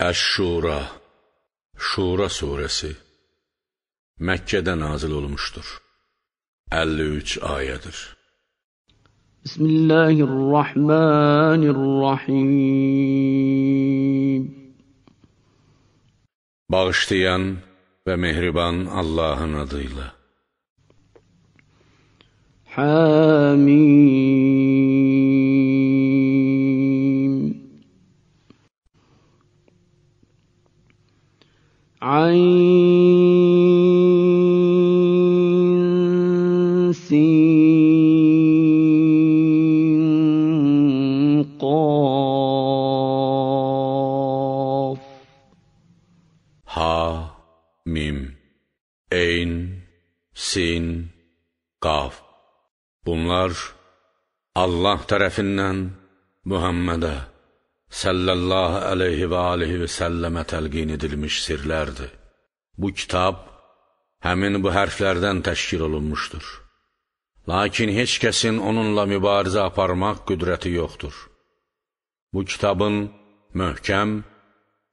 Əş-Şura Şura surəsi Məkkədə nazil olmuşdur. 53 ayədir. Bismillahirrahmanirrahim Bağışlayan və mehriban Allahın adıyla. Hamim عين سين قاف ها mim, eyn, sin, kaf. Bunlar Allah tarafından Muhammed'e sallallahu aleyhi ve aleyhi ve selleme telgin edilmiş sirlerdi. Bu kitab həmin bu hərflərdən təşkil olunmuşdur. Lakin heç kəsin onunla mübarizə aparmaq qüdrəti yoxdur. Bu kitabın möhkəm,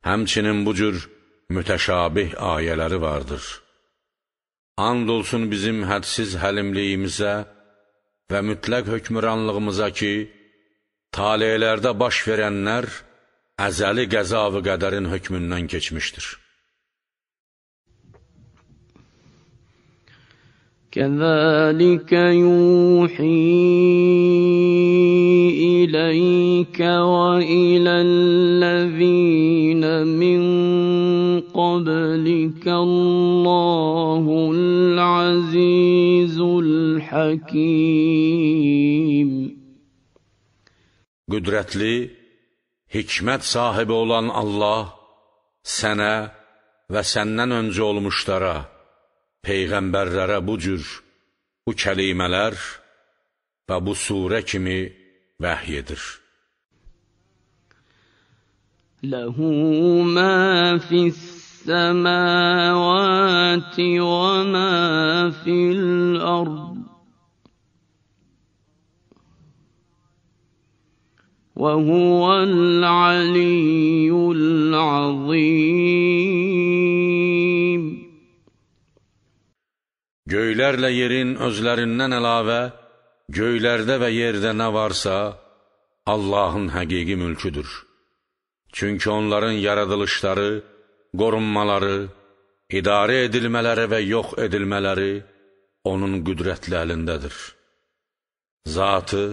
həmçinin bu cür mütəşabih ayələri vardır. And olsun bizim hədsiz həlimliyimizə və mütləq hökmüranlığımıza ki, talelərdə baş verənlər əzəli qəza və qədərin hökmündən keçmişdir. كذلك يوحي إليك وإلى الذين من قبلك الله العزيز الحكيم Qüdrətli, hikmət sahibi olan Allah sənə və səndən öncə olmuşlara Peyğəmbərlərə bu cür bu kəlimələr və bu surə kimi vəhiy edir. Ləhu mə fis səməvəti və mə fil ərd وهو العلي العظيم Göylərlə yerin özlərindən əlavə, göylərdə və yerdə nə varsa, Allahın həqiqi mülküdür. Çünki onların yaradılışları, qorunmaları, idarə edilmələri və yox edilmələri onun qüdrətli əlindədir. Zatı,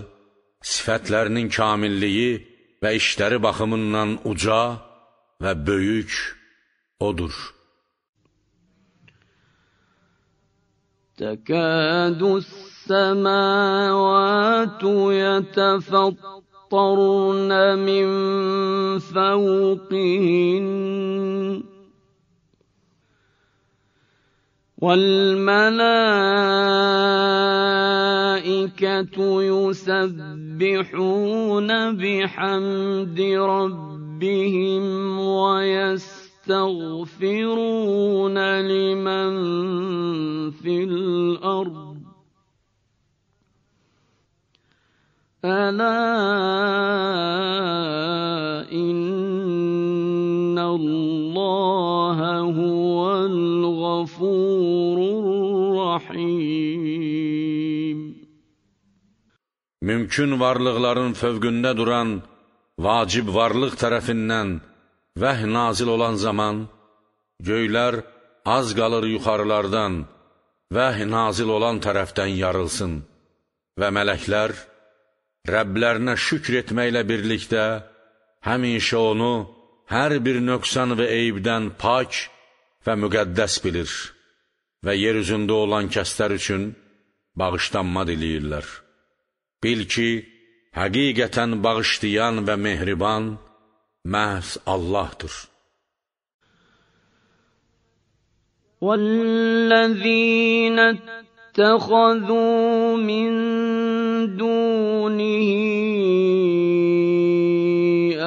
sifətlərinin kamilliyi və işləri baxımından uca və böyük odur. تكاد السماوات يتفطرن من فوقهن والملائكة يسبحون بحمد ربهم ويس يستغفرون لمن في الأرض ألا إن الله هو الغفور الرحيم Mümkün varlıqların fövqündə duran vacib varlıq tərəfindən Vəh nazil olan zaman göylər az qalır yuxarılardan, vəh nazil olan tərəfdən yarılsın və mələklər Rəblərinə şükr etməklə birlikdə həmişə onu hər bir nöqsan və eyibdən pak və müqəddəs bilir və yer üzündə olan kəslər üçün bağışlanma diləyirlər. Bil ki, həqiqətən bağışlayan və mehriban, məhz Allahdır. والذين اتخذوا من دونه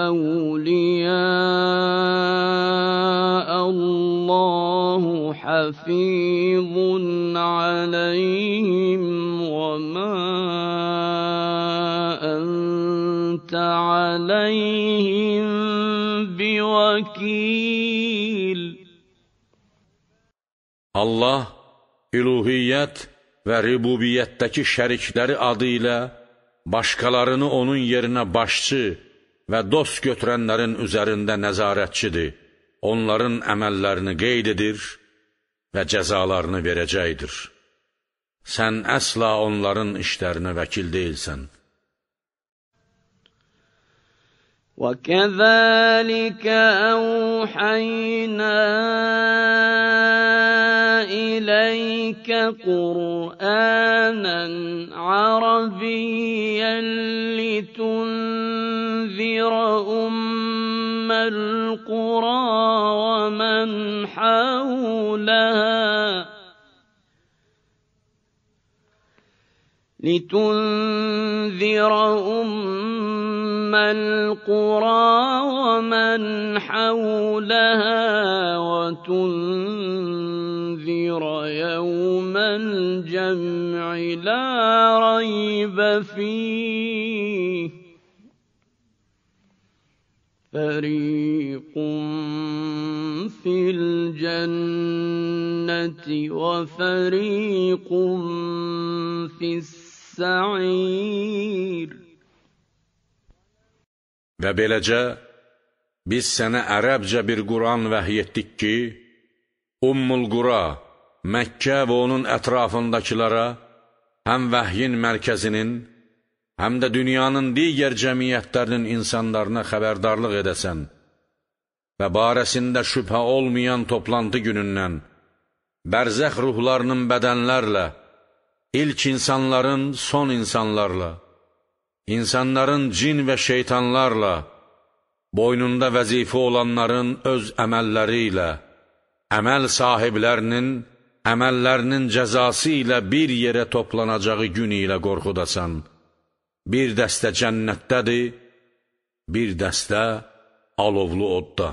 أولياء الله حفيظ عليهم وما أنت عليهم vəkil. Allah üluhiyyət və ribubiyyətdəki şərikləri adı ilə başqalarını onun yerinə başçı və dost götürənlərin üzərində nəzarətçidir. Onların əməllərini qeyd edir və cəzalarını verəcəkdir. Sən əsla onların işlərinə vəkil deyilsən. وكذلك أوحينا إليك قرآنا عربيا لتنذر أم القرى ومن حولها لتنذر أم ثم القرى ومن حولها وتنذر يوم الجمع لا ريب فيه فريق في الجنة وفريق في السعير Və beləcə, biz sənə ərəbcə bir Quran vəhiy etdik ki, Ummul Qura, Məkkə və onun ətrafındakılara həm vəhyin mərkəzinin, həm də dünyanın digər cəmiyyətlərinin insanlarına xəbərdarlıq edəsən və barəsində şübhə olmayan toplantı günündən, bərzəx ruhlarının bədənlərlə, ilk insanların son insanlarla, insanların cin və şeytanlarla, boynunda vəzifə olanların öz əməlləri ilə, əməl sahiblərinin əməllərinin cəzası ilə bir yerə toplanacağı günü ilə qorxudasan. Bir dəstə cənnətdədir, bir dəstə alovlu odda.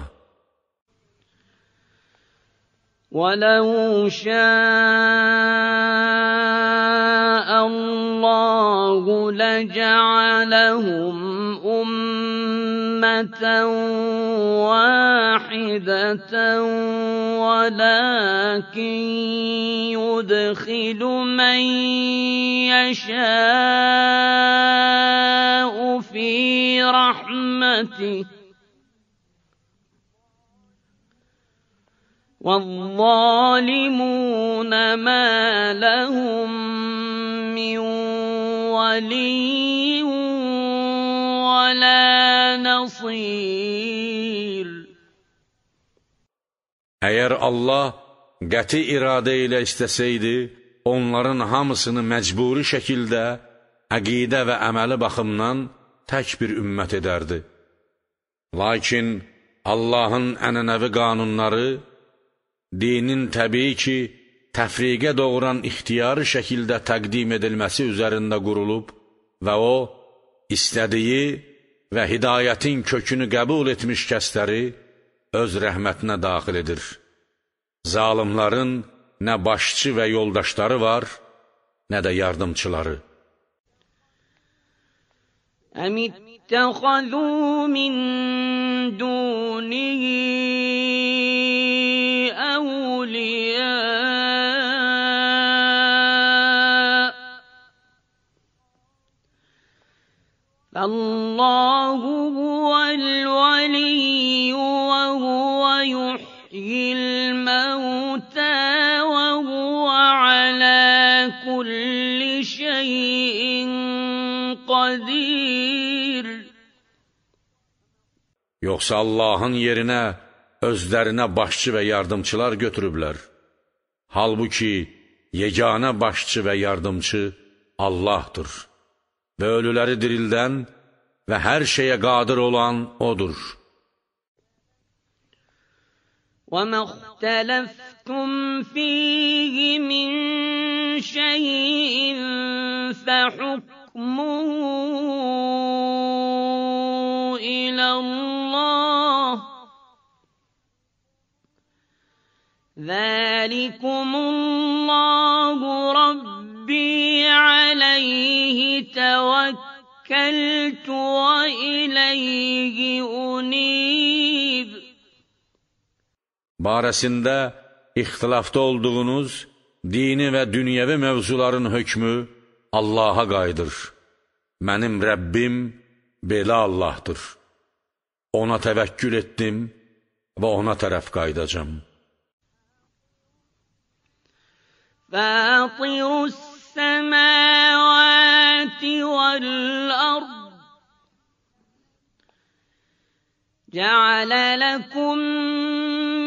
وَلَوْ شَاءَ الله لجعلهم أمة واحدة ولكن يدخل من يشاء في رحمته والظالمون ما لهم من ولي ولا نصير Əgər Allah qəti iradə ilə istəsəydi, onların hamısını məcburi şəkildə əqidə və əməli baxımdan tək bir ümmət edərdi. Lakin Allahın ənənəvi qanunları dinin təbii ki, təfriqə doğuran ixtiyari şəkildə təqdim edilməsi üzərində qurulub və o, istədiyi və hidayətin kökünü qəbul etmiş kəsləri öz rəhmətinə daxil edir. Zalimların nə başçı və yoldaşları var, nə də yardımçıları. Əmid اتخذوا من دونه أولياء فالله هو الولي وهو يحيي الموتى وهو على كل شيء qadir Yoxsa Allahın yerine özlerine başçı ve yardımcılar götürübler. Halbuki yeganə başçı ve yardımcı Allah'tır ve ölüləri dirildən və hər şeyə qadir olan O'dur. وَمَا اخْتَلَفْتُمْ فِيهِ مِنْ شَيْءٍ فَحُكْمُهُ إِلَى اللَّهِ ذَلِكُمُ اللَّهُ رَبِّ ربي عليه توكلت وإليه أنيب Barəsində ixtilafda olduğunuz dini və dünyəvi mövzuların hökmü Allaha qayıdır. Mənim Rəbbim belə Allahdır. Ona təvəkkül etdim və ona tərəf qaydacam. Fətirus السماوات والأرض جعل لكم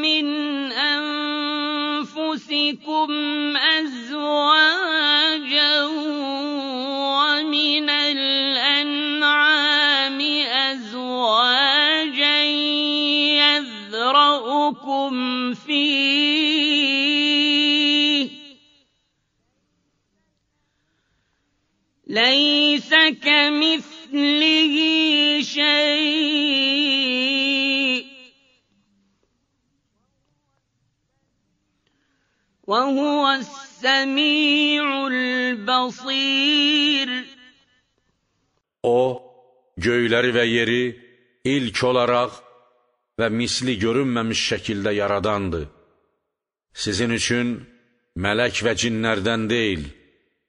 من أنفسكم أزواجا ومن الأنعام أزواجا يذرأكم ليس كمثله شيء وهو السميع البصير O göyleri ve yeri ilk olarak ve misli görünmemiş şekilde yaradandı. Sizin için melek ve cinlerden değil,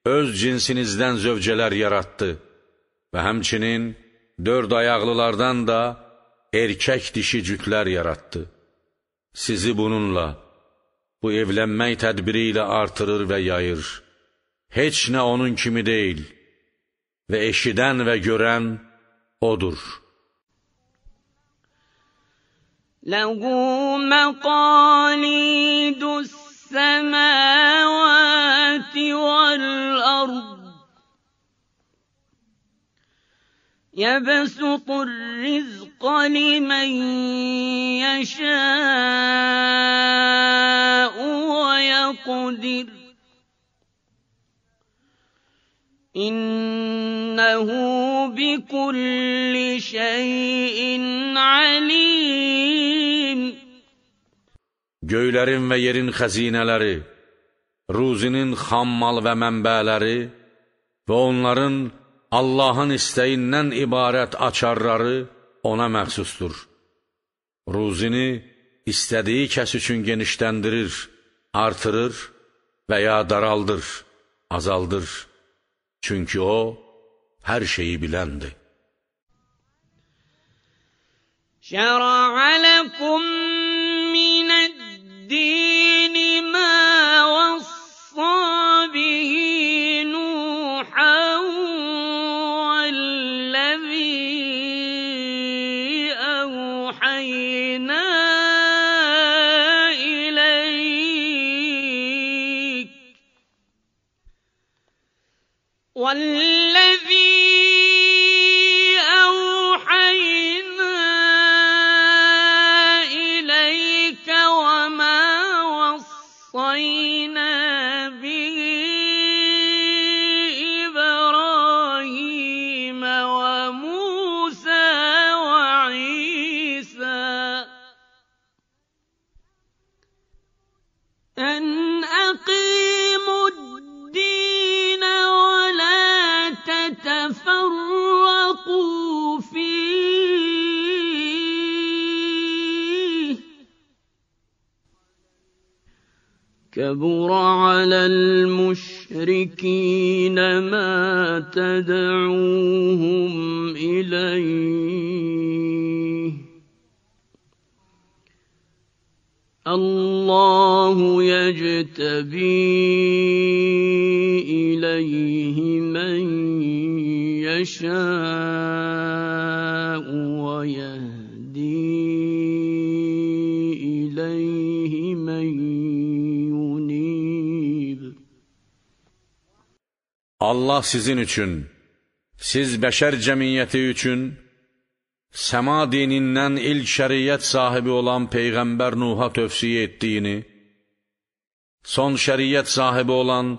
öz cinsinizden zövceler yarattı ve hemçinin dört ayaklılardan da erkek dişi cütler yarattı. Sizi bununla, bu evlənmək tedbiriyle artırır ve yayır. Hiç ne onun kimi değil ve eşiden ve gören odur. Ləhu məqalidus السماوات والأرض يبسط الرزق لمن يشاء ويقدر إنه بكل شيء عليم göylərin və yerin xəzinələri, ruzinin xammal və mənbələri və onların Allahın istəyindən ibarət açarları ona məxsusdur. Ruzini istədiyi kəs üçün genişləndirir, artırır və ya daraldır, azaldır. Çünki o, hər şeyi biləndir. Şərə aləkum 你。Allah sizin üçün, siz bəşər cəmiyyəti üçün səma dinindən ilk şəriət sahibi olan Peyğəmbər Nuh'a tövsiyə etdiyini, son şəriət sahibi olan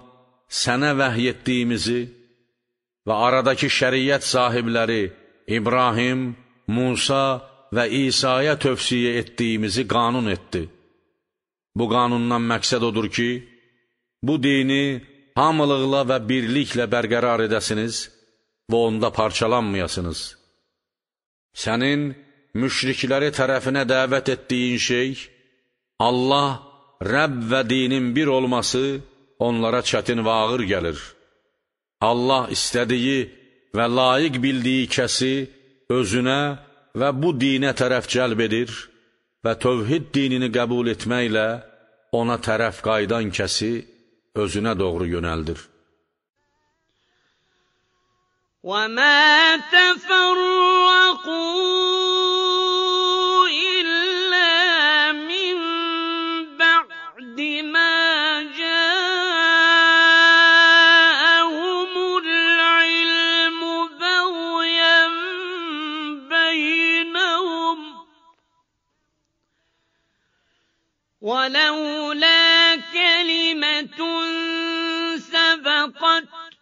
sənə vəhy etdiyimizi və aradakı şəriət sahibləri İbrahim, Musa və İsa'ya tövsiyə etdiyimizi qanun etdi. Bu qanundan məqsəd odur ki, bu dini hamılıqla və birliklə bərqərar edəsiniz və onda parçalanmayasınız. Sənin müşrikləri tərəfinə dəvət etdiyin şey, Allah, Rəbb və dinin bir olması onlara çətin və ağır gəlir. Allah istədiyi və layiq bildiyi kəsi özünə və bu dinə tərəf cəlb edir və tövhid dinini qəbul etməklə ona tərəf qaydan kəsi özüne doğru yöneldir. وَمَا تَفَرَّقُوا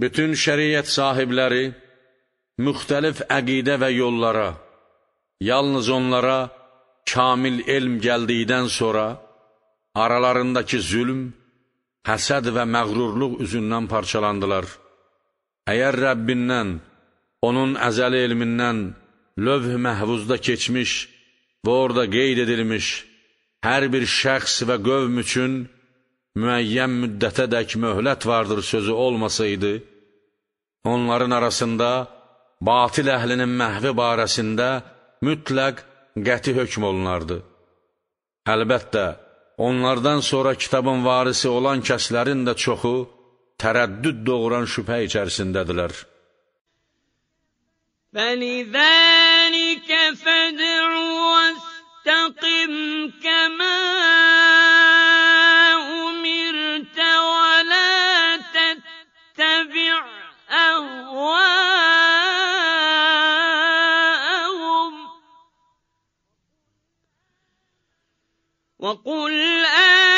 Bütün şəriət sahibləri müxtəlif əqidə və yollara, yalnız onlara kamil elm gəldikdən sonra aralarındakı zülm, həsəd və məğrurluq üzündən parçalandılar. Əgər Rəbbindən, onun əzəli elmindən lövh məhvuzda keçmiş və orada qeyd edilmiş hər bir şəxs və qövm üçün müəyyən müddətədək möhlət vardır sözü olmasaydı, Onların arasında batil əhlinin məhvi barəsində mütləq qəti hökm olunardı. Əlbəttə, onlardan sonra kitabın varisi olan kəslərin də çoxu tərəddüd doğuran şübhə içərisindədilər. فَلِذَٰلِكَ فَدْعُ وَاسْتَقِمْ كَمَا وقل آه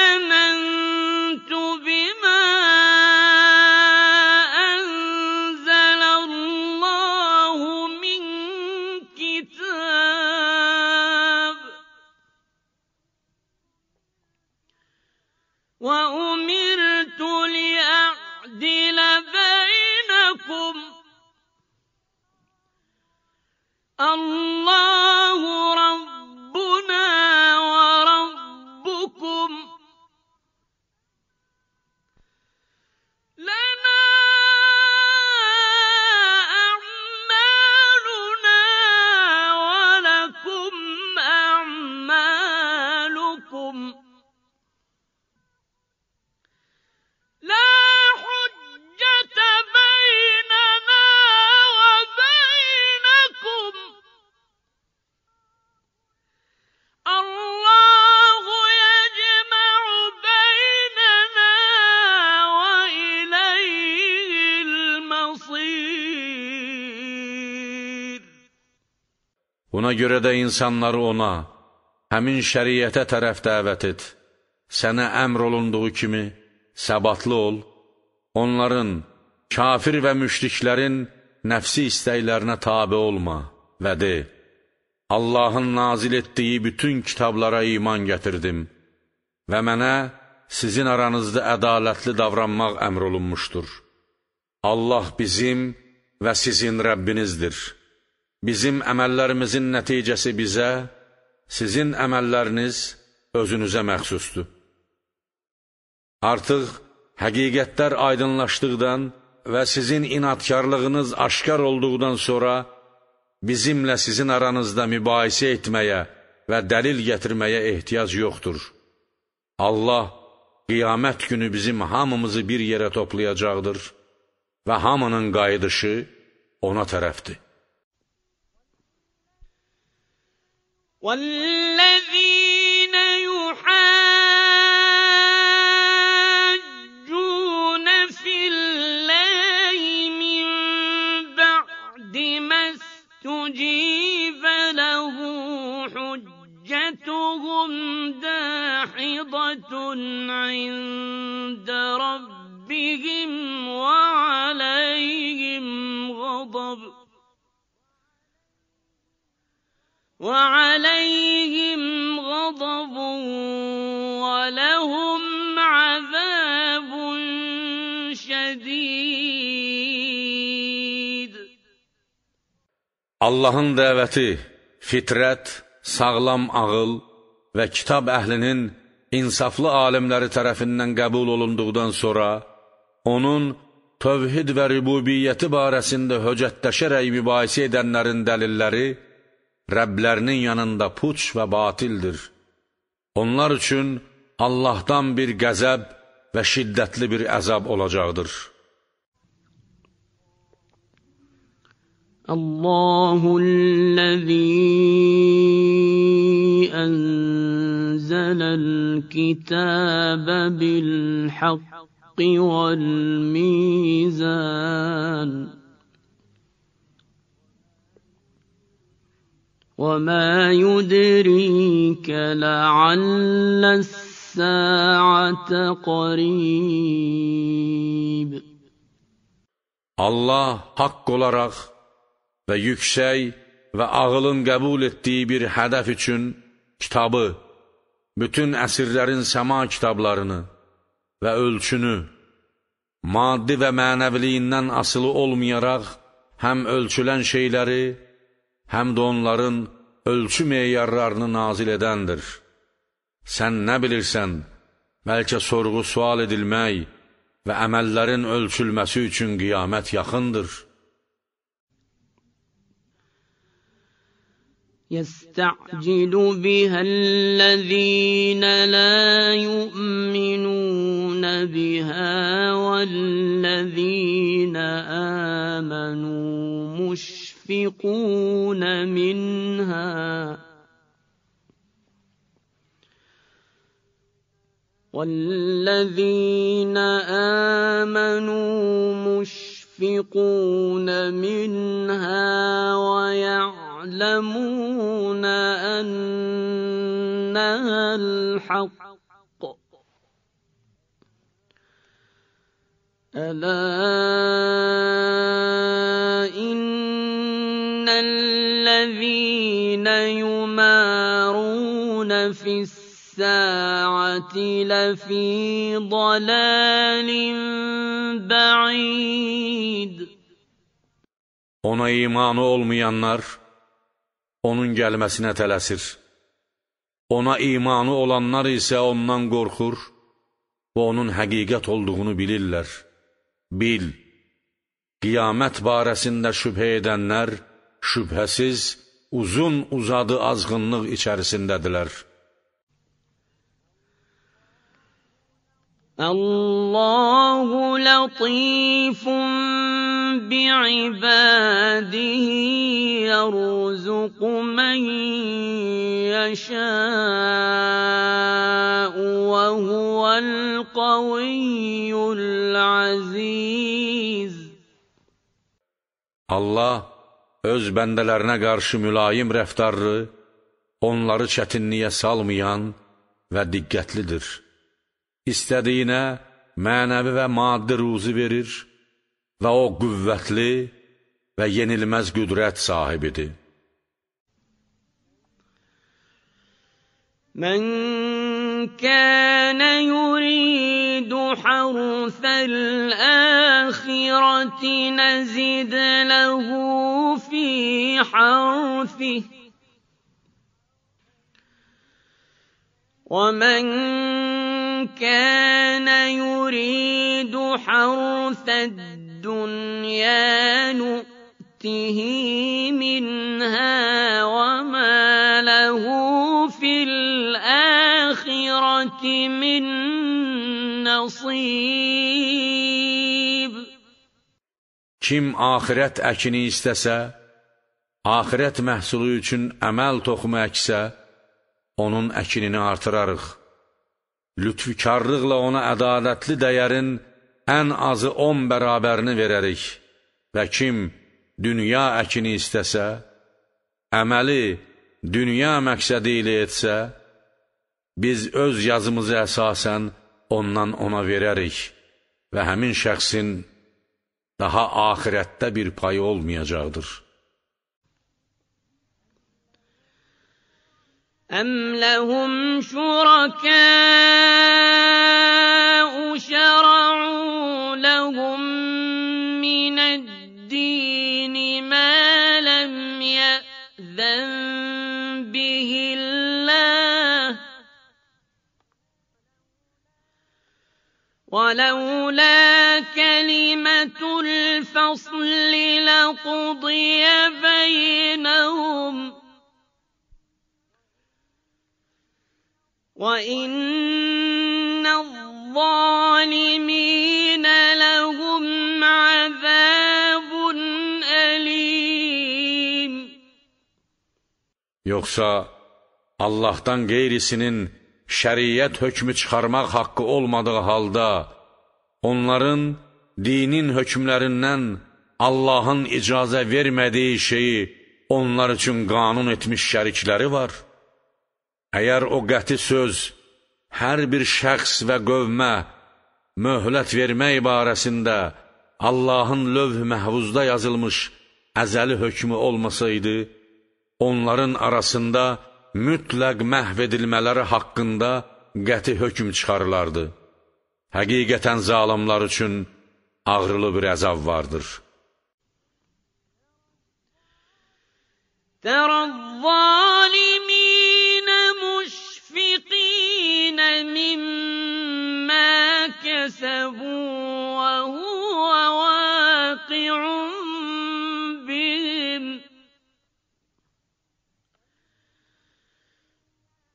Buna görə də insanları ona, həmin şəriətə tərəf dəvət et. Sənə əmr olunduğu kimi səbatlı ol, onların, kafir və müşriklərin nəfsi istəklərinə tabi olma və de, Allahın nazil etdiyi bütün kitablara iman gətirdim və mənə sizin aranızda ədalətli davranmaq əmr olunmuşdur. Allah bizim və sizin Rəbbinizdir.'' Bizim əməllərimizin nəticəsi bizə, sizin əməlləriniz özünüzə məxsusdur. Artıq həqiqətlər aydınlaşdıqdan və sizin inatkarlığınız aşkar olduqdan sonra bizimlə sizin aranızda mübahisə etməyə və dəlil gətirməyə ehtiyac yoxdur. Allah qiyamət günü bizim hamımızı bir yerə toplayacaqdır və hamının qayıdışı ona tərəfdir. والذين يحاجون في الله من بعد ما استجيب له حجتهم داحضة عند ربهم وعليهم وعليهم غضب ولهم عذاب şədid Allahın dəvəti fitrət, sağlam ağıl və kitab əhlinin insaflı alimləri tərəfindən qəbul olunduqdan sonra onun tövhid və rububiyyəti barəsində höcətləşərək mübahisə edənlərin dəlilləri Rəblərinin yanında puç və batildir. Onlar üçün Allahdan bir qəzəb və şiddətli bir əzab olacaqdır. Allahul-ləzi ənzələl kitəbə bil-haqq وَالْمِيزَانَ وما يدريك لعل الساعة قريب Allah haqq olaraq və yüksək və ağılın qəbul etdiyi bir hədəf üçün kitabı, bütün əsirlərin səma kitablarını və ölçünü, maddi və mənəviliyindən asılı olmayaraq həm ölçülən şeyləri, həm də onların ölçü meyarlarını nazil edəndir. Sən nə bilirsən, bəlkə sorğu sual edilmək və əməllərin ölçülməsi üçün qiyamət yaxındır. يستعجل بها الذين لا يؤمنون بها والذين آمنوا مشركون ينفقون منها والذين آمنوا مشفقون منها ويعلمون أنها الحق ألا الذين يمارون في الساعة لفي ضلال بعيد Ona imanı olmayanlar onun gelmesine tələsir. Ona imanı olanlar ise ondan qorxur ve onun həqiqət olduğunu bilirler. Bil, qiyamət barasında şüphe edenler. şübhəsiz uzun uzadı azğınlıq içərisindədirlər. Allahu latifun bi'ibadihi yerzuqu men yeşâ'u ve huvel qawiyyul aziz Allah öz bəndələrinə qarşı mülayim rəftarlı, onları çətinliyə salmayan və diqqətlidir. İstədiyinə mənəvi və maddi ruzi verir və o qüvvətli və yenilməz qüdrət sahibidir. Mən كان يريد حرث الآخرة نزد له في حرثه ومن كان يريد حرث الدنيا نؤته منها ومن الحق من نصيب Kim axirət əkini istəsə, axirət məhsulu üçün əməl toxumu əksə, onun əkinini artırarıq. Lütfükarlıqla ona ədalətli dəyərin ən azı 10 bərabərini verərik. Və kim dünya əkini istəsə, əməli dünya məqsədi ilə etsə, Biz öz yazımızı əsasən ondan ona verərik və həmin şəxsin daha axirətdə bir payı olmayacaqdır. Əm ləhum şurakəə ولولا كلمة الفصل لقضي بينهم وإن الظالمين لهم عذاب أليم Yoksa Allah'tan gayrisinin şəriət hökmü çıxarmaq haqqı olmadığı halda, onların dinin hökmlərindən Allahın icazə vermədiyi şeyi onlar üçün qanun etmiş şərikləri var. Əgər o qəti söz hər bir şəxs və qövmə möhlət vermək barəsində Allahın lövh məhvuzda yazılmış əzəli hökmü olmasaydı, onların arasında mütləq məhv edilmələri haqqında qəti hökm çıxarılardı. Həqiqətən zalimlar üçün ağrılı bir əzab vardır. ترى الظالمين مشفقين مما كسبوا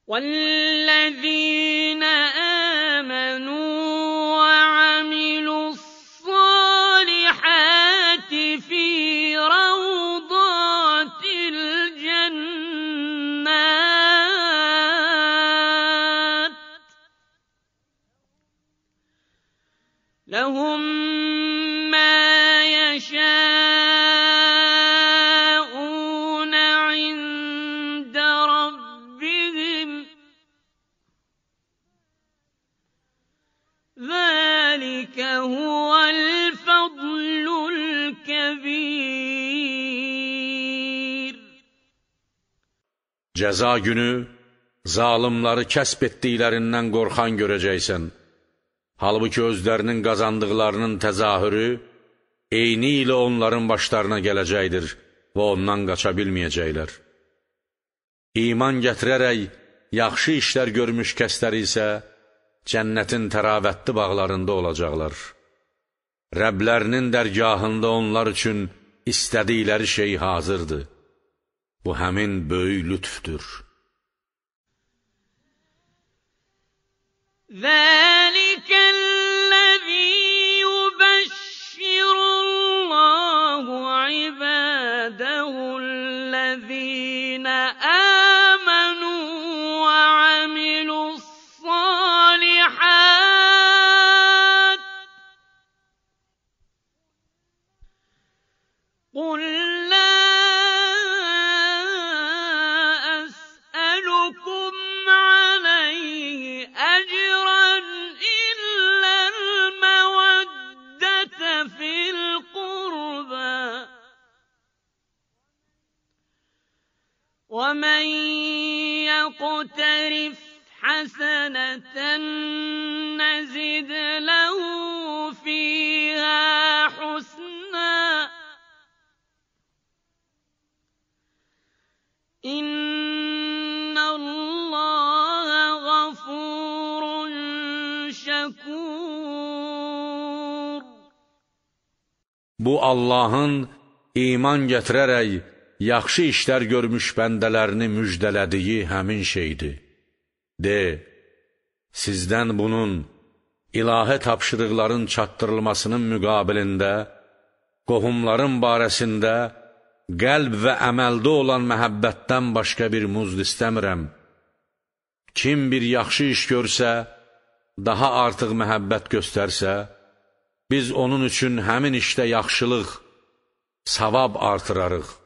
والذين Cəza günü zalımları kəsb etdiklərindən qorxan görəcəksən. Halbuki özlərinin qazandıqlarının təzahürü eyni ilə onların başlarına gələcəkdir və ondan qaça bilməyəcəklər. İman gətirərək yaxşı işlər görmüş kəslər isə cənnətin təravətli bağlarında olacaqlar. Rəblərinin dərgahında onlar üçün istədikləri şey hazırdır. Bu həmin böyük lütfdür. Zəlikə ومن يقترف حسنة نزد له فيها حسنا إن الله غفور شكور بو Allahın iman gətirərək yaxşı işlər görmüş bəndələrini müjdələdiyi həmin şeydir. De, sizdən bunun ilahə tapşırıqların çatdırılmasının müqabilində, qohumların barəsində qəlb və əməldə olan məhəbbətdən başqa bir muzd istəmirəm. Kim bir yaxşı iş görsə, daha artıq məhəbbət göstərsə, biz onun üçün həmin işdə yaxşılıq, savab artırarıq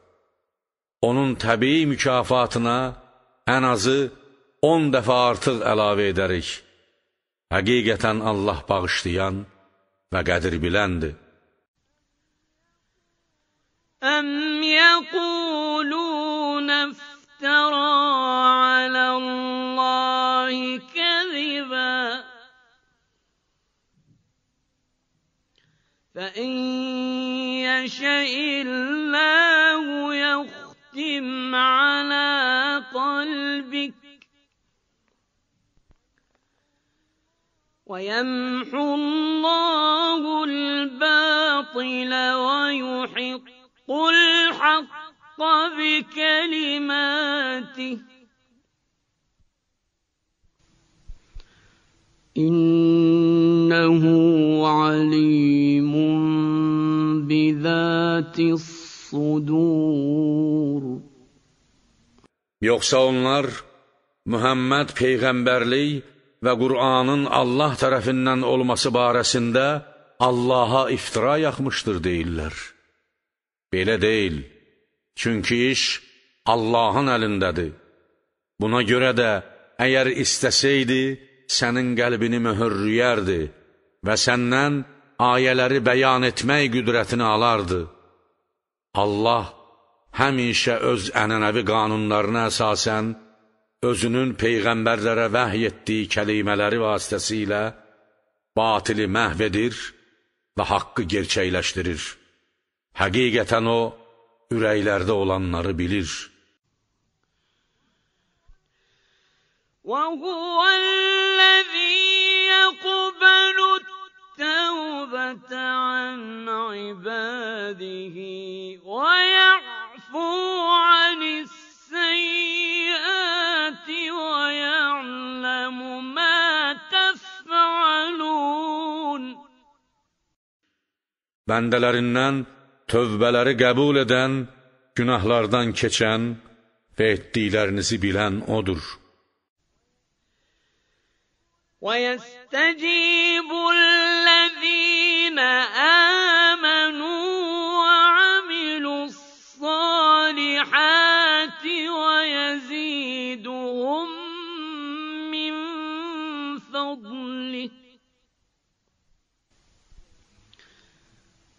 onun təbii mükafatına ən azı 10 dəfə artıq əlavə edərik. Həqiqətən Allah bağışlayan və qədir biləndir. Əm yəqulun iftara aləllahi kəzibə فإن يشاء الله يخ نختم على قلبك ويمحو الله الباطل ويحق الحق بكلماته إنه عليم بذات الصدور sudur. Yoxsa onlar Mühəmməd peyğəmbərlik və Qur'anın Allah tərəfindən olması barəsində Allaha iftira yaxmışdır deyirlər. Belə deyil. Çünki iş Allahın əlindədir. Buna görə də əgər istəsəydi, sənin qəlbini möhürləyərdi və səndən ayələri bəyan etmək qüdrətini alardı. Allah həmişə öz ənənəvi qanunlarına əsasən özünün peyğəmbərlərə vəhy etdiyi kəlimələri vasitəsilə batili məhv edir və haqqı gerçəkləşdirir. Həqiqətən o, ürəklərdə olanları bilir. وَهُوَ الَّذِي يَقْبَلُ التَّوْبَةَ عَنْ عِبَادِهِ عباده ويعفو عن السيئات ويعلم ما تفعلون Bendelerinden tövbeleri kabul eden, günahlardan keçən ve etdiklərinizi bilen O'dur. وَيَسْتَجِيبُ الَّذ۪ينَ آمَنُوا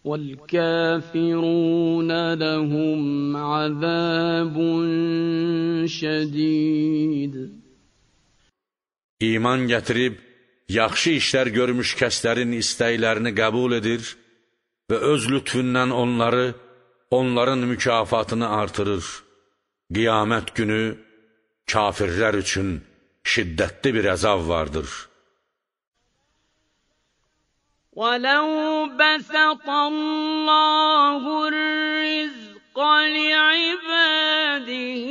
والكافرون لهم عذاب şədid İman gətirib yaxşı işlər görmüş kəslərin istəklərini qəbul edir və öz lütfündən onları onların mükafatını artırır. Qiyamət günü kafirlər üçün şiddətli bir əzab vardır.'' ولو بسط الله الرزق لعباده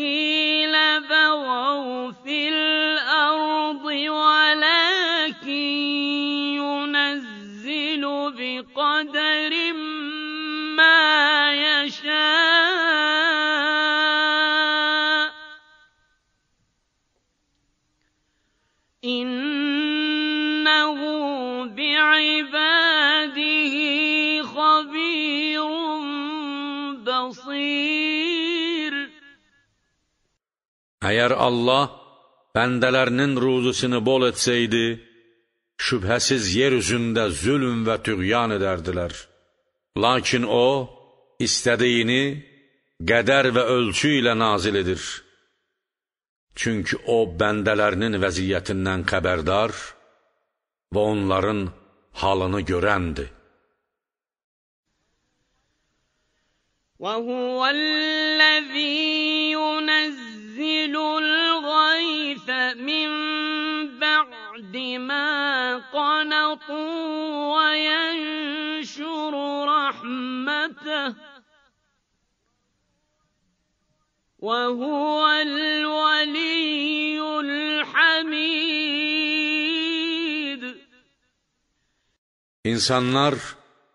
لبغوا في الأرض ولكن ينزل بقدر ما Əgər Allah bəndələrinin ruzusunu bol etsəydi, şübhəsiz yer üzündə zülm və tüğyan edərdilər. Lakin O, istədiyini qədər və ölçü ilə nazil edir. Çünki O, bəndələrinin vəziyyətindən xəbərdar və onların halını görəndir. وَهُوَ الَّذِي يُنزِلُ الْغَيْثَ مِن بَعْدِ مَا قَنَطُوا وَيَنشُرُ رَحْمَتَهُ وَهُوَ الْوَلِيُّ الْحَمِيدُ İnsanlar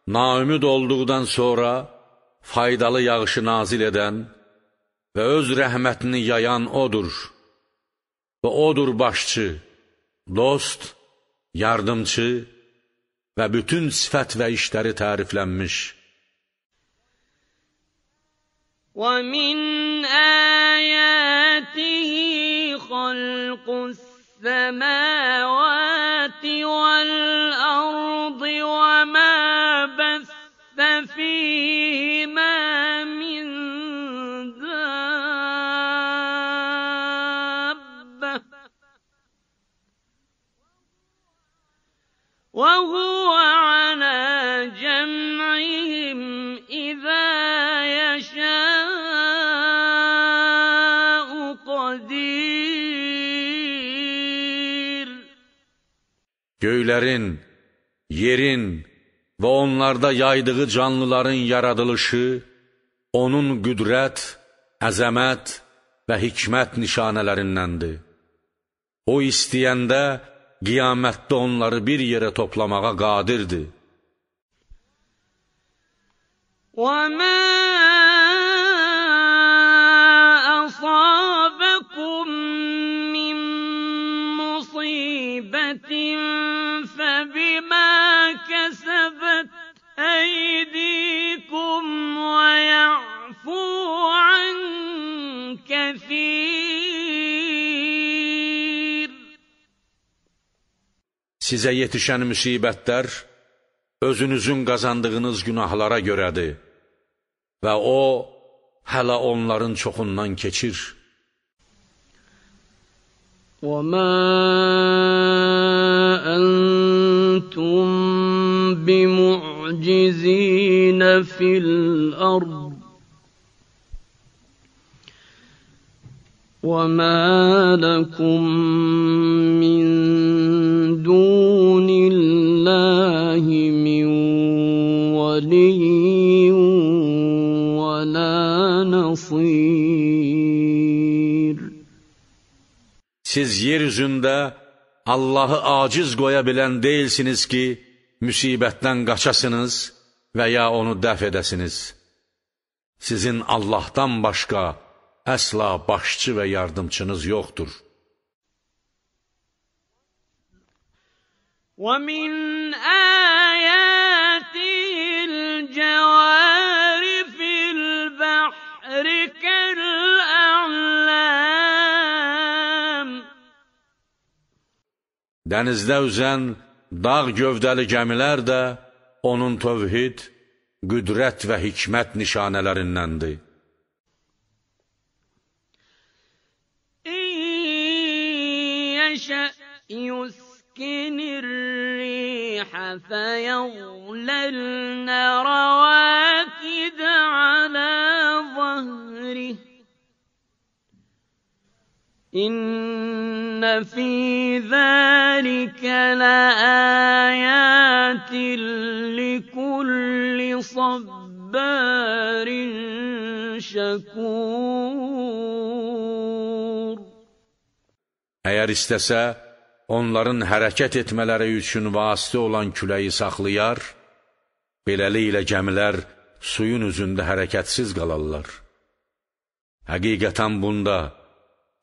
naümid olduqdan sonra faydalı yağışı nazil edən və öz rəhmətini yayan odur və odur başçı, dost, yardımçı və bütün sifət və işləri təriflənmiş. وَمِنْ آيَاتِهِ خَلْقُ السَّمَاوَاتِ وهو على جمعهم إذا يشاء قدير Göylərin, yerin və onlarda yaydığı canlıların yaradılışı onun qüdrət, əzəmət və hikmət nişanələrindəndir. O istəyəndə qiyamətdə onları bir yerə toplamağa qadirdir. وَمَا Sizə yetişən müsibətlər özünüzün qazandığınız günahlara görədir və o hələ onların çoxundan keçir. وَمَا أَنْتُمْ بِمُعْجِزِينَ فِي الْأَرْضِ وما لكم من ولي ولا نصير Siz yer üzündə Allahı aciz qoya bilən deyilsiniz ki, müsibətdən qaçasınız və ya onu dəf edəsiniz. Sizin Allahdan başqa əsla başçı və yardımçınız yoxdur. وَمِنْ آيَاتِ Dənizdə üzən dağ gövdəli gəmilər də onun tövhid, qüdrət və hikmət nişanələrindəndir. يَشَأْ يُسْكِنِ الرِّيحَ فَيَظْلَلْنَ رَوَاكِدَ عَلَى ظَهْرِ إن في ذلك لآيات لكل صبار şəkur Əgər istəsə, onların hərəkət etmələri üçün vasitə olan küləyi saxlayar, beləliklə gəmilər suyun üzündə hərəkətsiz qalarlar. Həqiqətən bunda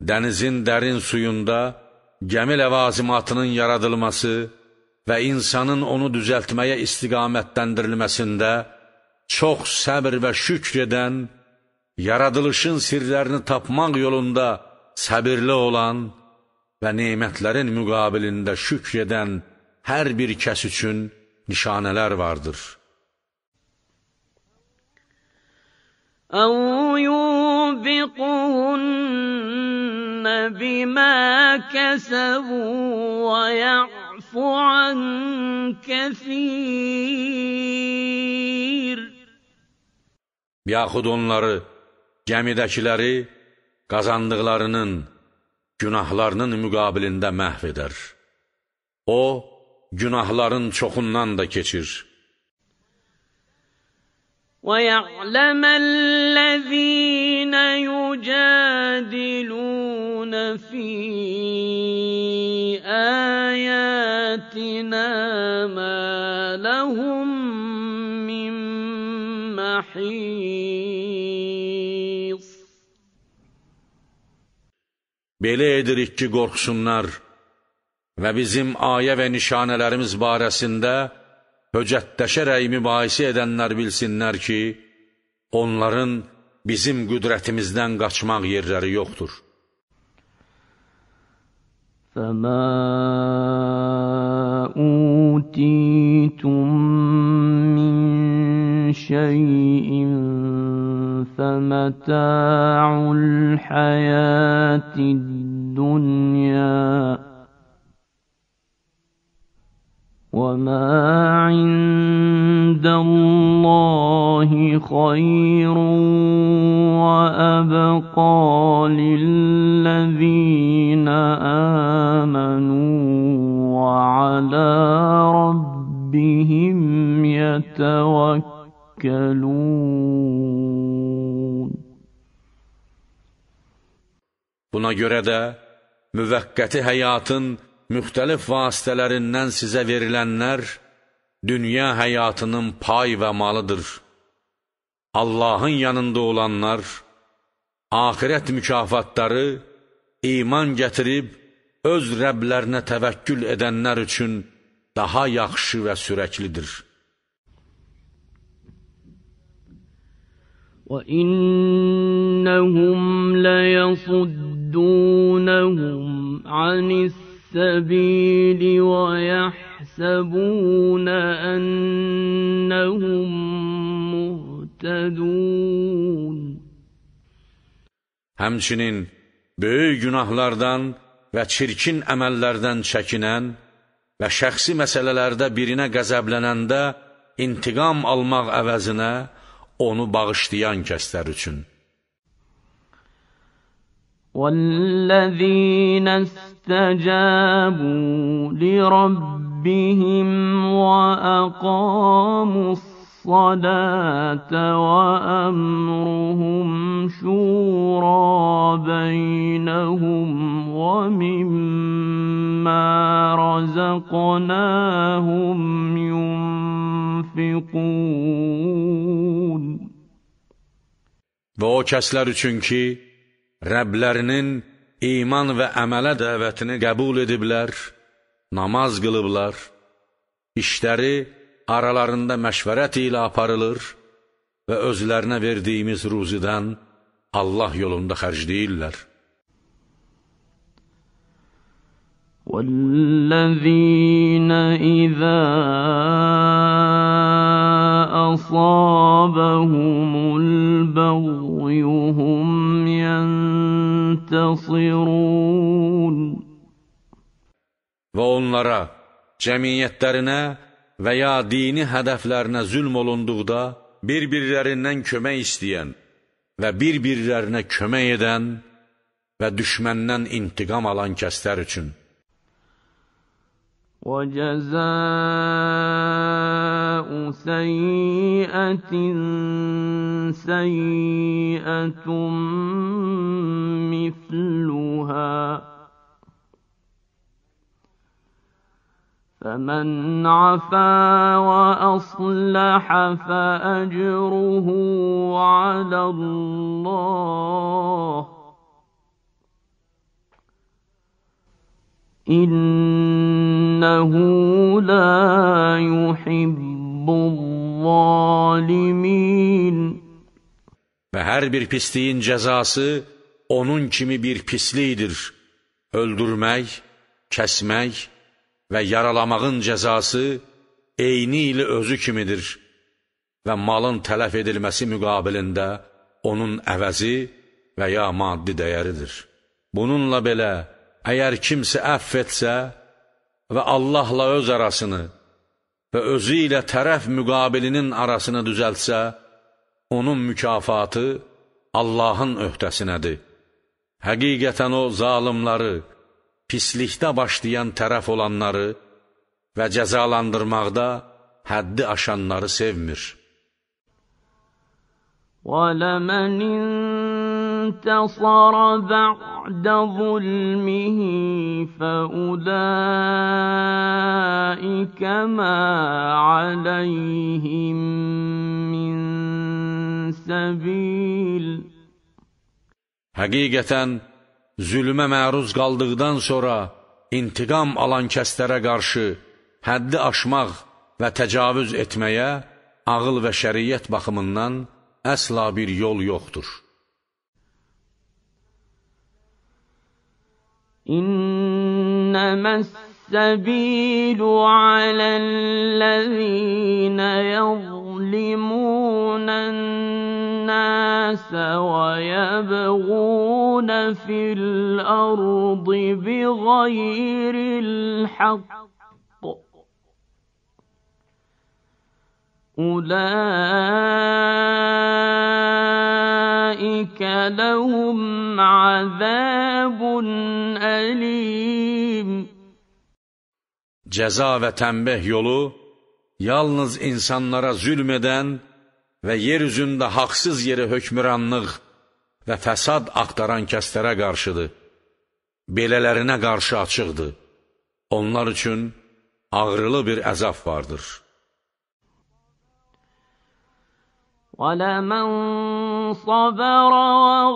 dənizin dərin suyunda gəmi ləvazimatının yaradılması və insanın onu düzəltməyə istiqamətləndirilməsində çox səbr və şükr edən, yaradılışın sirlərini tapmaq yolunda səbirli olan və nemətlərin müqabilində şükr edən hər bir kəs üçün nişanələr vardır. أو يوبقهن يَجْزَوْنَ بِمَا كَسَبُوا وَيَعْفُ عَن كَثِيرٍ Yaxud onları, gəmidəkiləri qazandıqlarının, günahlarının müqabilində məhv edər. O, günahların çoxundan da keçir. وَيَعْلَمَ الَّذ۪ينَ يُجَادِلُونَ يَخْتَسِمُونَ فِي آيَاتِنَا مَا لَهُم مِّن مَّحِيصٍ Belə edirik ki, qorxsunlar və bizim ayə və nişanələrimiz barəsində höcətləşərək mübahisə edənlər bilsinlər ki, onların bizim qüdrətimizdən qaçmaq yerləri yoxdur. فما أوتيتم من شيء فمتاع الحياة الدنيا وما عند الله خير وأبقى للذين آمنوا وعلى ربهم يتوكلون Buna görə də müvəqqəti həyatın müxtəlif vasitələrindən sizə verilənlər dünya həyatının pay və malıdır. Allahın yanında olanlar axirət mükafatları iman gətirib öz Rəblərinə təvəkkül edənlər üçün daha yaxşı və sürəklidir. وَإِنَّهُمْ لَيَصُدُّونَهُمْ عَنِ السَّبِيلِ السبيل ويحسبون أنهم muhtedun Həmçinin böyük günahlardan və çirkin əməllərdən çəkinən və şəxsi məsələlərdə birinə qəzəblənəndə intiqam almaq əvəzinə onu bağışlayan kəslər üçün والذين استجابوا لربهم وأقاموا الصلاة وأمرهم شورى بينهم ومما رزقناهم ينفقون Və o Rəblərinin iman və əmələ dəvətini qəbul ediblər, namaz qılıblar, işləri aralarında məşvərət ilə aparılır və özlərinə verdiyimiz ruzidən Allah yolunda xərcləyirlər. والذين إذا أصابهم البغي هم yəntasirun Və onlara, cəmiyyətlərinə və ya dini hədəflərinə zülm olunduqda bir-birlərindən kömək istəyən və bir-birlərinə kömək edən və düşməndən intiqam alan kəslər üçün وجزاء سيئة سيئة مثلها فمن عفا وأصلح فأجره على الله إنه لا yuhibbu zalimin Və hər bir pisliyin cəzası onun kimi bir pislikdir. Öldürmək, kəsmək və yaralamağın cəzası eyni ilə özü kimidir və malın tələf edilməsi müqabilində onun əvəzi və ya maddi dəyəridir. Bununla belə, Əgər kimsə əff etsə və Allahla öz arasını və özü ilə tərəf müqabilinin arasını düzəltsə, onun mükafatı Allahın öhdəsinədir. Həqiqətən o zalimları, pislikdə başlayan tərəf olanları və cəzalandırmaqda həddi aşanları sevmir. وَلَمَنِ انتصر بعد ظلمه فأولئك ما عليهم min səbil Həqiqətən zülmə məruz qaldıqdan sonra intiqam alan kəslərə qarşı həddi aşmaq və təcavüz etməyə ağıl və şəriət baxımından əsla bir yol yoxdur. إنما السبيل على الذين يظلمون الناس ويبغون في الأرض بغير الحق أولئك أولئك لهم عذاب أليم Cəza və tənbəh yolu yalnız insanlara zülm edən və yer üzündə haqsız yerə hökmüranlıq və fəsad axtaran kəslərə qarşıdır. Belələrinə qarşı açıqdır. Onlar üçün ağrılı bir əzab vardır.'' ولمن صبر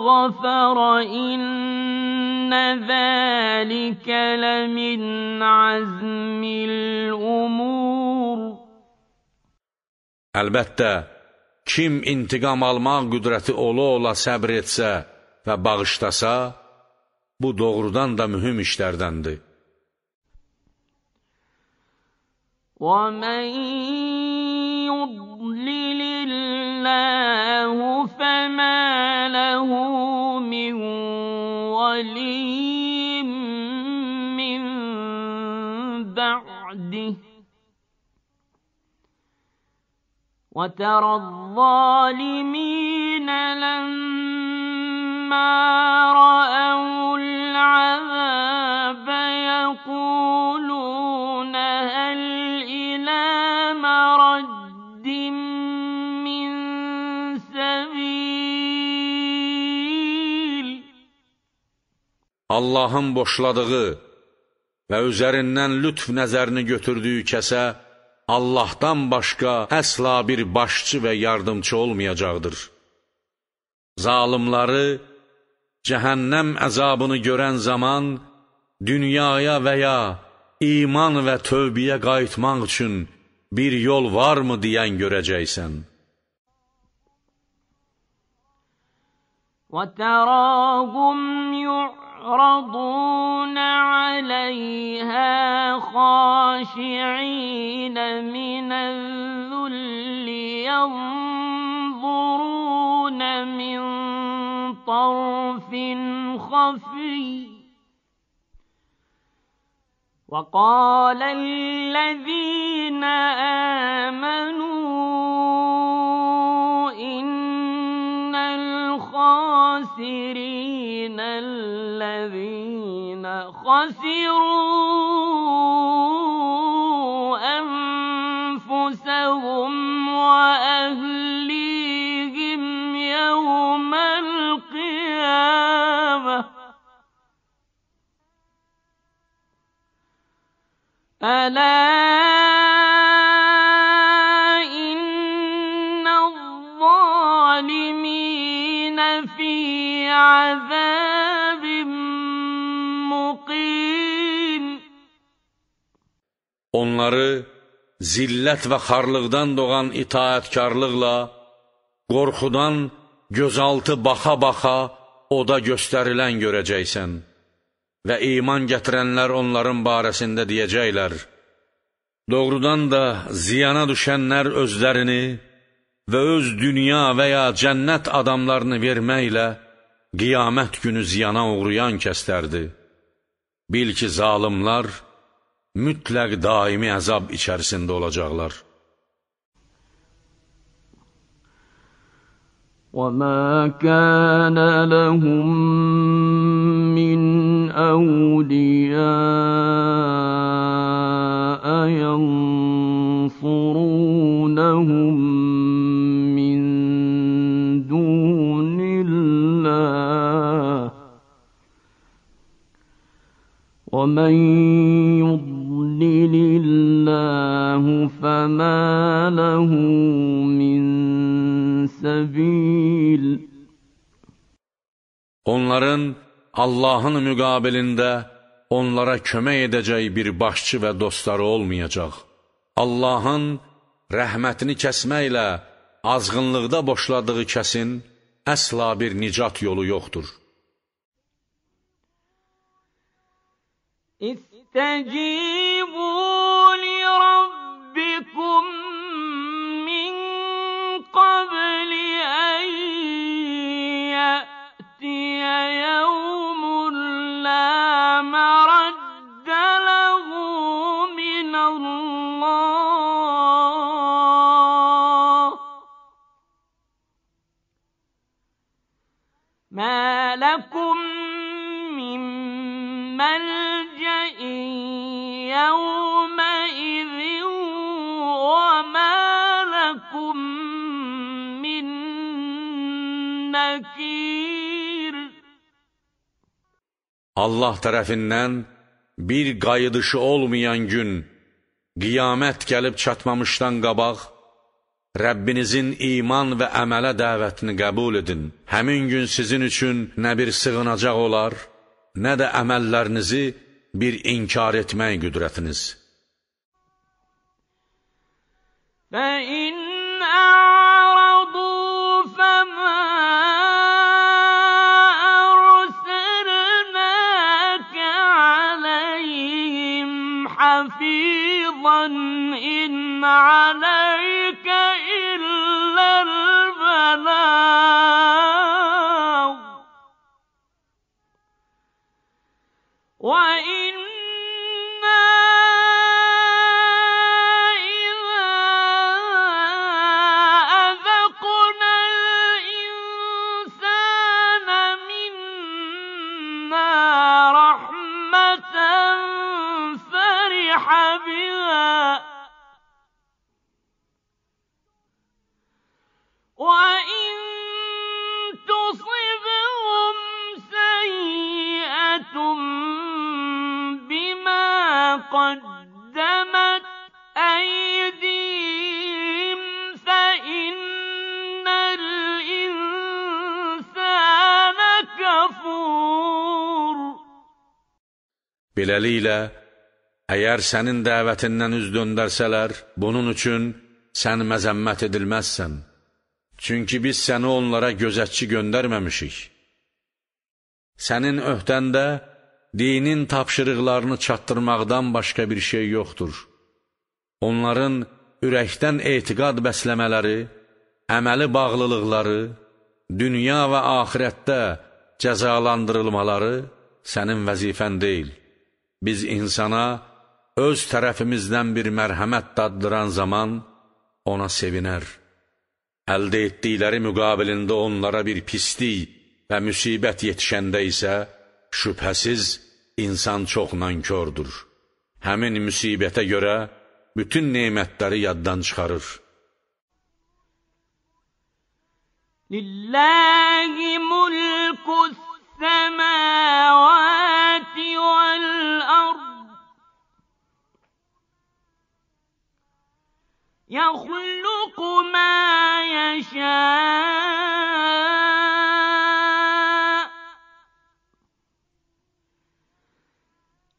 وغفر إن ذلك لمن عزم الأمور Əlbəttə, kim intiqam almaq qüdrəti ola ola səbr etsə və bağışlasa, bu doğrudan da mühüm işlərdəndir. وَمَنْ يُضْلِلِ الله فما له من ولي من بعده وترى الظالمين لما رأوا العذاب يقولون هل إلى مرد Allahın boşladığı və üzərindən lütf nəzərini götürdüyü kəsə Allahdan başqa əsla bir başçı və yardımçı olmayacaqdır. Zalimları cəhənnəm əzabını görən zaman dünyaya və ya iman və tövbiyə qayıtmaq üçün bir yol varmı deyən görəcəksən. وَتَرَاهُمْ يُعْرَضُونَ يعرضون عليها خاشعين من الذل ينظرون من طرف خفي وقال الذين آمنوا الخاسرين الذين خسروا أنفسهم وأهليهم يوم القيامة ألا Onları zillet ve xarlıqdan doğan itaətkarlıqla, qorxudan gözaltı baxa-baxa oda gösterilen görəcəksən ve iman getirenler onların barəsində deyəcəklər, Doğrudan da ziyana düşenler özlerini ve öz dünya veya cennet adamlarını vermeyle. qiyamət günü ziyana uğrayan kəslərdir. Bil ki, zalimlar mütləq daimi əzab içərisində olacaqlar. وَمَا كَانَ لَهُم مِّنْ أَوْلِيَاءَ يَنْصُرُونَ ومن يضلل الله فما له من سبيل Onların Allahın müqabilində onlara kömək edəcək bir başçı və dostları olmayacaq. Allahın rəhmətini kəsməklə azğınlıqda boşladığı kəsin əsla bir nicat yolu yoxdur. استجيب Allah tərəfindən bir qayıdışı olmayan gün, qiyamət gəlib çatmamışdan qabaq, Rəbbinizin iman və əmələ dəvətini qəbul edin. Həmin gün sizin üçün nə bir sığınacaq olar, nə də əməllərinizi bir inkar etmək qüdrətiniz. Fəin على Beləliklə, əgər sənin dəvətindən üz döndərsələr, bunun üçün sən məzəmmət edilməzsən. Çünki biz səni onlara gözətçi göndərməmişik. Sənin öhdəndə dinin tapşırıqlarını çatdırmaqdan başqa bir şey yoxdur. Onların ürəkdən etiqad bəsləmələri, əməli bağlılıqları, dünya və axirətdə cəzalandırılmaları sənin vəzifən deyil. Biz insana öz tərəfimizdən bir mərhəmət daddıran zaman ona sevinər. Əldə etdikləri müqabilində onlara bir pislik və müsibət yetişəndə isə şübhəsiz insan çox nankördür. Həmin müsibətə görə bütün nemətləri yaddan çıxarır. Lillahi mulkus السماوات والأرض يخلق ما يشاء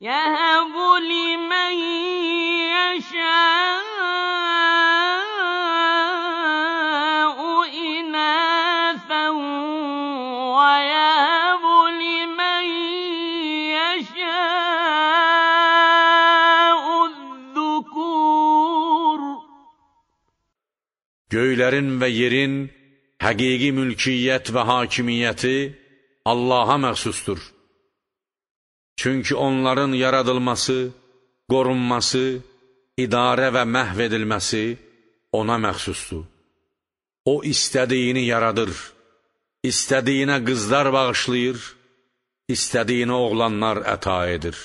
يهب لمن يشاء göylərin və yerin həqiqi mülkiyyət və hakimiyyəti Allaha məxsusdur. Çünki onların yaradılması, qorunması, idarə və məhv edilməsi ona məxsusdur. O istədiyini yaradır, istədiyinə qızlar bağışlayır, istədiyinə oğlanlar əta edir.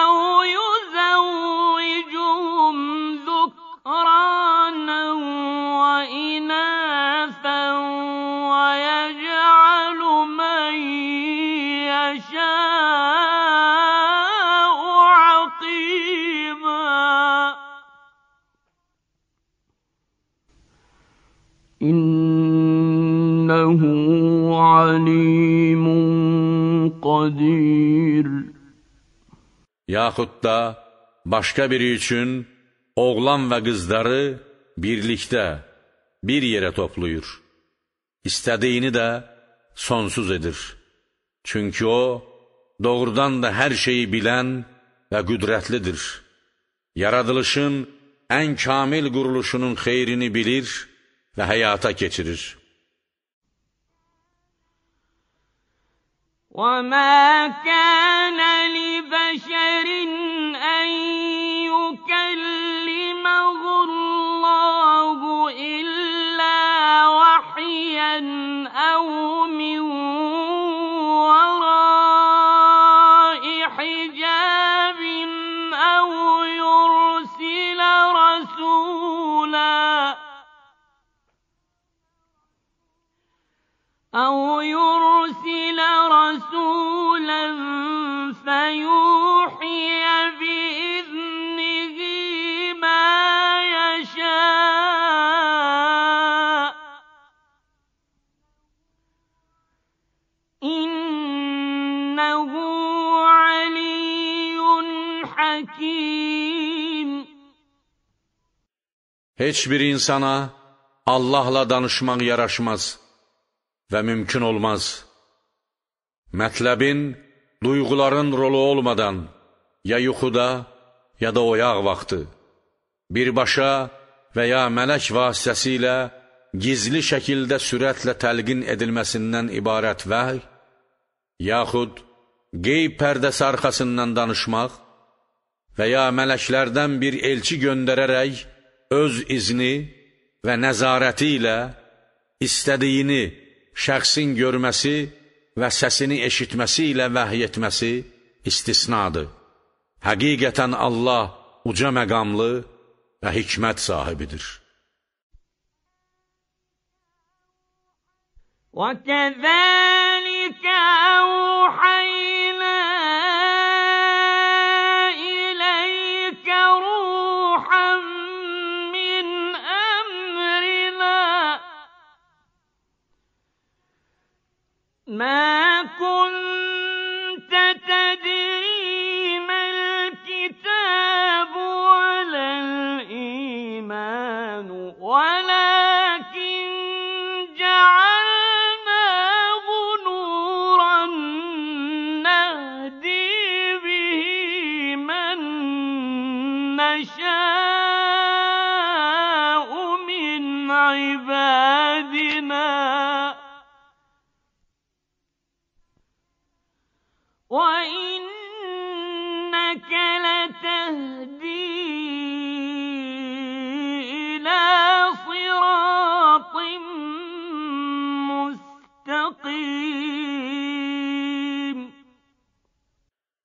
أو ذكرانا وإناثا ويجعل من يشاء عقيما إنه عليم قدير Yahut da başka biri için oğlan ve kızları birlikte bir yere topluyor. İstediğini de sonsuz edir. Çünkü o, doğrudan da her şeyi bilen ve güdretlidir. Yaradılışın en kamil quruluşunun xeyrini bilir ve hayata geçirir. وَمَا كَانَ لِبَشَرٍ أَنْ أو Heç bir insana Allahla danışmaq yaraşmaz və mümkün olmaz. Mətləbin duyğuların rolu olmadan, ya yuxuda, ya da oyaq vaxtı, birbaşa və ya mələk vasitəsilə gizli şəkildə sürətlə təlqin edilməsindən ibarət vəhy, yaxud qeyb pərdəsi arxasından danışmaq və ya mələklərdən bir elçi göndərərək, öz izni və nəzarəti ilə istədiyini şəxsin görməsi və səsini eşitməsi ilə vəhy etməsi istisnadır. Həqiqətən Allah uca məqamlı və hikmət sahibidir. وَكَذَٰلِكَ أَوْحَيْنَا ما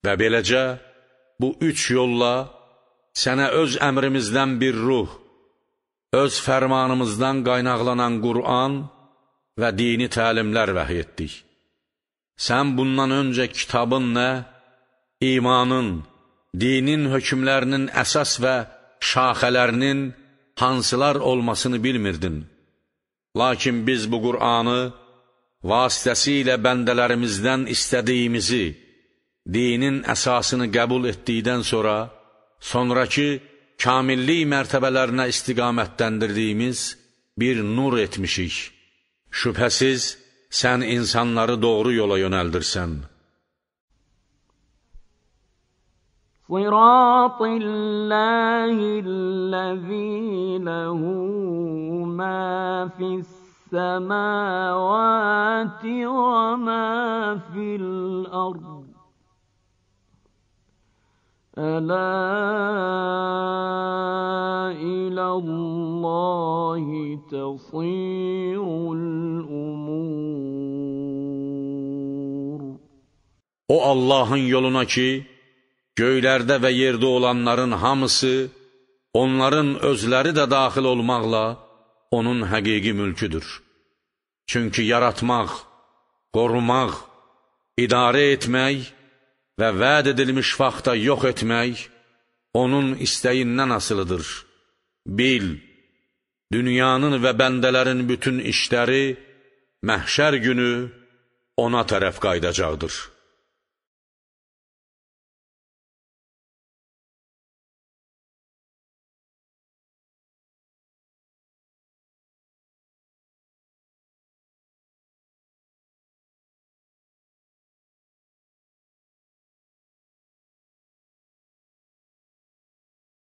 Və beləcə bu üç yolla sənə öz əmrimizdən bir ruh, öz fərmanımızdan qaynaqlanan Qur'an və dini təlimlər vəhy etdik. Sən bundan öncə kitabın nə, imanın, dinin hökmlərinin əsas və şaxələrinin hansılar olmasını bilmirdin. Lakin biz bu Qur'anı vasitəsilə bəndələrimizdən istədiyimizi, dinin əsasını qəbul etdikdən sonra, sonrakı kamillik mərtəbələrinə istiqamətləndirdiyimiz bir nur etmişik. Şübhəsiz, sən insanları doğru yola yönəldirsən. صراط الله الذي له ما في السماوات وما في الأرض ألا إلى الله تصير الأمور O Allahın yoluna ki, göylərdə və yerdə olanların hamısı, onların özləri də daxil olmaqla, onun həqiqi mülküdür. Çünki yaratmaq, qorumaq, idarə etmək, və vəd edilmiş vaxta yox etmək onun istəyindən asılıdır. Bil, dünyanın və bəndələrin bütün işləri məhşər günü ona tərəf qaydacaqdır.